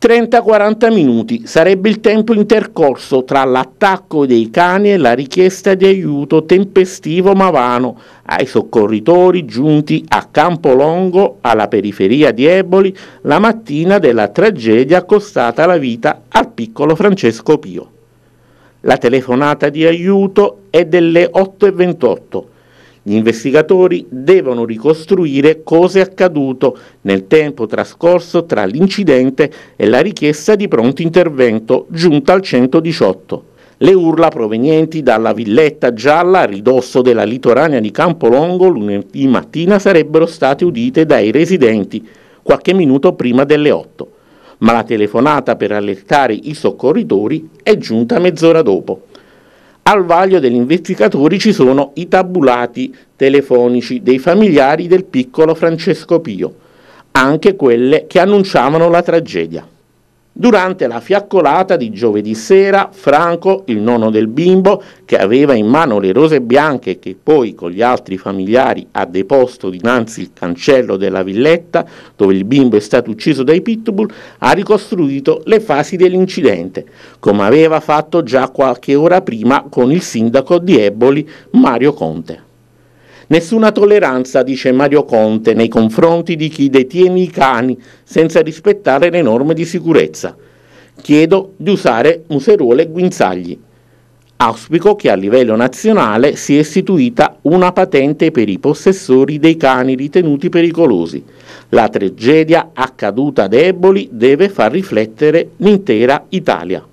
30-40 minuti sarebbe il tempo intercorso tra l'attacco dei cani e la richiesta di aiuto tempestivo ma vano ai soccorritori giunti a Campolongo, alla periferia di Eboli, la mattina della tragedia costata la vita al piccolo Francesco Pio. La telefonata di aiuto è delle 8.28 gli investigatori devono ricostruire cosa è accaduto nel tempo trascorso tra l'incidente e la richiesta di pronto intervento giunta al 118. Le urla provenienti dalla villetta gialla a ridosso della litoranea di Campolongo lunedì mattina sarebbero state udite dai residenti qualche minuto prima delle 8, ma la telefonata per allertare i soccorritori è giunta mezz'ora dopo al vaglio degli investigatori ci sono i tabulati telefonici dei familiari del piccolo Francesco Pio, anche quelle che annunciavano la tragedia durante la fiaccolata di giovedì sera, Franco, il nonno del bimbo, che aveva in mano le rose bianche che poi con gli altri familiari ha deposto dinanzi il cancello della villetta dove il bimbo è stato ucciso dai pitbull, ha ricostruito le fasi dell'incidente, come aveva fatto già qualche ora prima con il sindaco di Eboli Mario Conte. Nessuna tolleranza, dice Mario Conte, nei confronti di chi detiene i cani senza rispettare le norme di sicurezza. Chiedo di usare museruole e guinzagli. Auspico che a livello nazionale sia istituita una patente per i possessori dei cani ritenuti pericolosi. La tragedia accaduta a deboli deve far riflettere l'intera Italia.